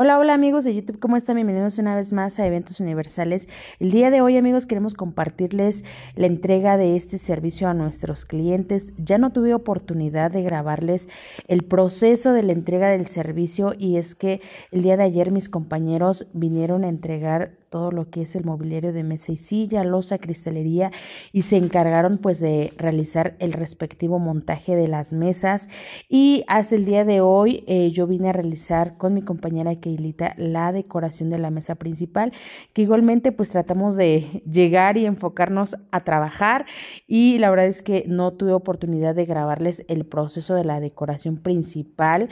Hola, hola amigos de YouTube, ¿cómo están? Bienvenidos una vez más a Eventos Universales. El día de hoy amigos queremos compartirles la entrega de este servicio a nuestros clientes. Ya no tuve oportunidad de grabarles el proceso de la entrega del servicio y es que el día de ayer mis compañeros vinieron a entregar todo lo que es el mobiliario de mesa y silla, losa, cristalería y se encargaron pues de realizar el respectivo montaje de las mesas y hasta el día de hoy eh, yo vine a realizar con mi compañera Keilita la decoración de la mesa principal que igualmente pues tratamos de llegar y enfocarnos a trabajar y la verdad es que no tuve oportunidad de grabarles el proceso de la decoración principal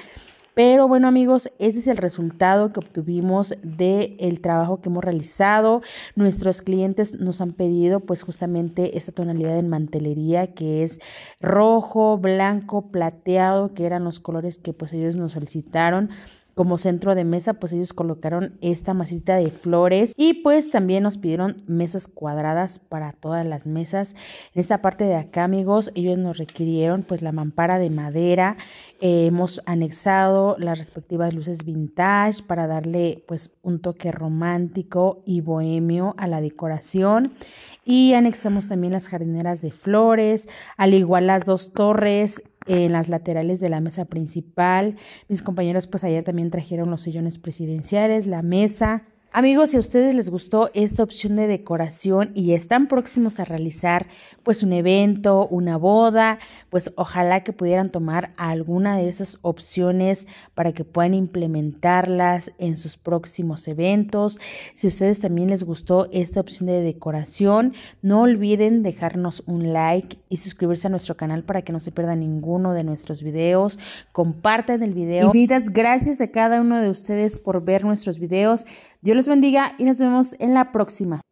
pero bueno amigos, ese es el resultado que obtuvimos del el trabajo que hemos realizado. Nuestros clientes nos han pedido pues justamente esta tonalidad en mantelería que es rojo, blanco, plateado, que eran los colores que pues ellos nos solicitaron como centro de mesa, pues ellos colocaron esta masita de flores y pues también nos pidieron mesas cuadradas para todas las mesas. En esta parte de acá, amigos, ellos nos requirieron pues la mampara de madera. Eh, hemos anexado las respectivas luces vintage para darle pues un toque romántico y bohemio a la decoración. Y anexamos también las jardineras de flores, al igual las dos torres en las laterales de la mesa principal. Mis compañeros pues ayer también trajeron los sillones presidenciales, la mesa, Amigos, si a ustedes les gustó esta opción de decoración y están próximos a realizar pues un evento, una boda, pues ojalá que pudieran tomar alguna de esas opciones para que puedan implementarlas en sus próximos eventos. Si a ustedes también les gustó esta opción de decoración, no olviden dejarnos un like y suscribirse a nuestro canal para que no se pierda ninguno de nuestros videos. Compartan el video. vidas, gracias a cada uno de ustedes por ver nuestros videos. Dios los bendiga y nos vemos en la próxima.